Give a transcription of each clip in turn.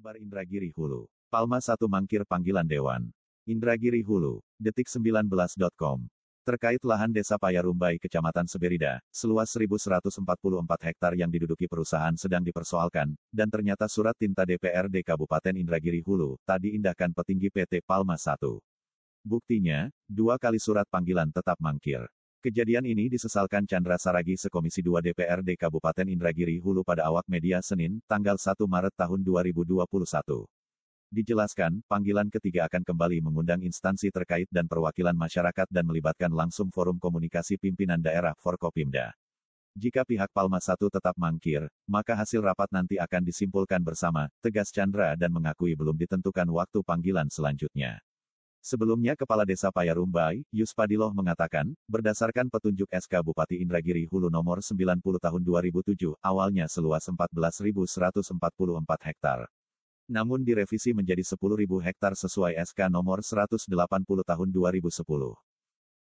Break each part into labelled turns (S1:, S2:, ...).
S1: kabar Indragiri Hulu? Palma satu mangkir panggilan Dewan. Indragiri Hulu, detik19.com. Terkait lahan desa Payarumbai, Kecamatan Seberida, seluas 1.144 hektar yang diduduki perusahaan sedang dipersoalkan, dan ternyata surat tinta DPRD Kabupaten Indragiri Hulu, tadi indahkan petinggi PT Palma 1. Buktinya, dua kali surat panggilan tetap mangkir. Kejadian ini disesalkan Chandra Saragi Sekomisi 2 DPRD Kabupaten Indragiri Hulu pada awak media Senin, tanggal 1 Maret tahun 2021. Dijelaskan, panggilan ketiga akan kembali mengundang instansi terkait dan perwakilan masyarakat dan melibatkan langsung forum komunikasi pimpinan daerah Forkopimda. Jika pihak Palma satu tetap mangkir, maka hasil rapat nanti akan disimpulkan bersama, tegas Chandra dan mengakui belum ditentukan waktu panggilan selanjutnya. Sebelumnya Kepala Desa Payarumbai, Yus Padiloh mengatakan, berdasarkan petunjuk SK Bupati Indragiri Hulu nomor 90 tahun 2007, awalnya seluas 14.144 hektar. Namun direvisi menjadi 10.000 hektar sesuai SK nomor 180 tahun 2010.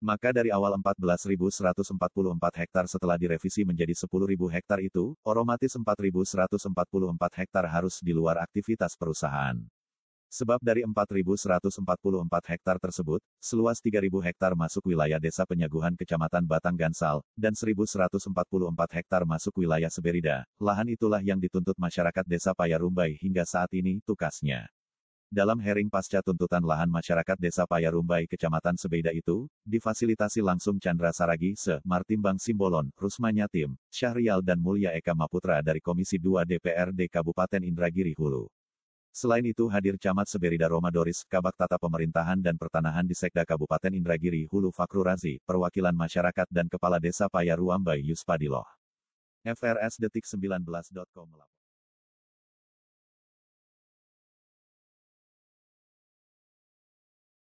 S1: Maka dari awal 14.144 hektar setelah direvisi menjadi 10.000 hektar itu, otomatis 4.144 hektar harus di luar aktivitas perusahaan. Sebab dari 4.144 hektar tersebut, seluas 3.000 hektar masuk wilayah desa penyaguhan kecamatan Batang Gansal, dan 1.144 hektar masuk wilayah Seberida. Lahan itulah yang dituntut masyarakat desa Payarumbai hingga saat ini, tukasnya. Dalam hering pasca tuntutan lahan masyarakat desa Payarumbai kecamatan Seberida itu, difasilitasi langsung Chandra Saragi Se, Martimbang Simbolon, Rusmanya Tim, Syahrial dan Mulia Eka Maputra dari Komisi 2 DPRD Kabupaten Indragiri Hulu. Selain itu hadir Camat Seberida Roma Doris, Kabak Tata Pemerintahan dan Pertanahan di Sekda Kabupaten Indragiri Hulu Fakru Razi, perwakilan masyarakat dan Kepala Desa Payaruambai Yuspadiloh. FRS Detik 19.com